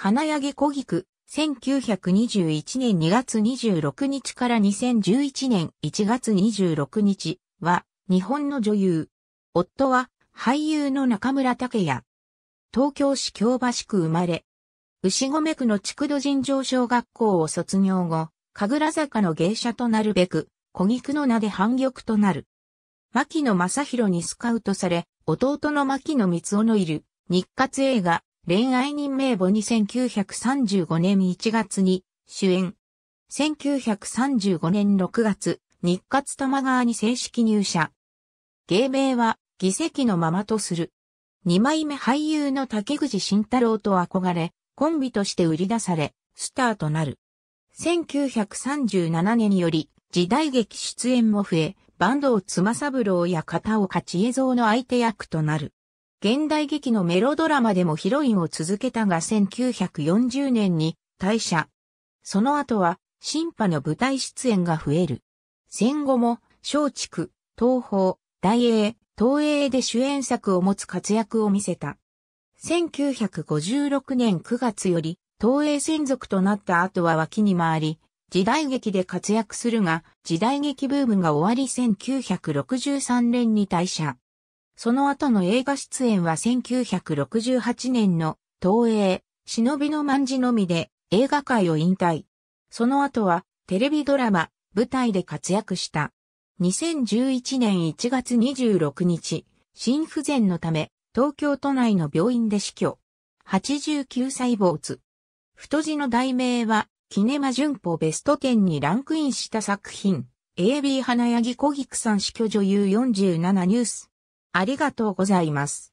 花柳小菊、1921年2月26日から2011年1月26日は、日本の女優。夫は、俳優の中村武也。東京市京橋区生まれ。牛込区の築土尋常小学校を卒業後、神楽坂の芸者となるべく、小菊の名で反逆となる。牧野正宏にスカウトされ、弟の牧野光男のいる日活映画、恋愛人名簿に1935年1月に主演。1935年6月、日活玉川に正式入社。芸名は議席のままとする。二枚目俳優の竹口慎太郎と憧れ、コンビとして売り出され、スターとなる。1937年より時代劇出演も増え、坂東妻三郎や片岡千恵蔵の相手役となる。現代劇のメロドラマでもヒロインを続けたが1940年に退社。その後は、新派の舞台出演が増える。戦後も、松竹、東宝、大英、東映で主演作を持つ活躍を見せた。1956年9月より、東映専属となった後は脇に回り、時代劇で活躍するが、時代劇ブームが終わり1963年に退社。その後の映画出演は1968年の東映、忍びの万字のみで映画界を引退。その後はテレビドラマ、舞台で活躍した。2011年1月26日、心不全のため東京都内の病院で死去。89歳坊主。太字の題名は、キネマ旬報ベスト10にランクインした作品。AB 花柳小菊さん死去女優47ニュース。ありがとうございます。